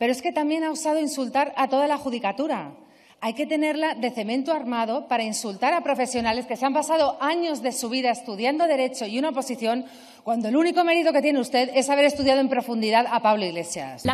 Pero es que también ha usado insultar a toda la judicatura. Hay que tenerla de cemento armado para insultar a profesionales que se han pasado años de su vida estudiando derecho y una oposición cuando el único mérito que tiene usted es haber estudiado en profundidad a Pablo Iglesias.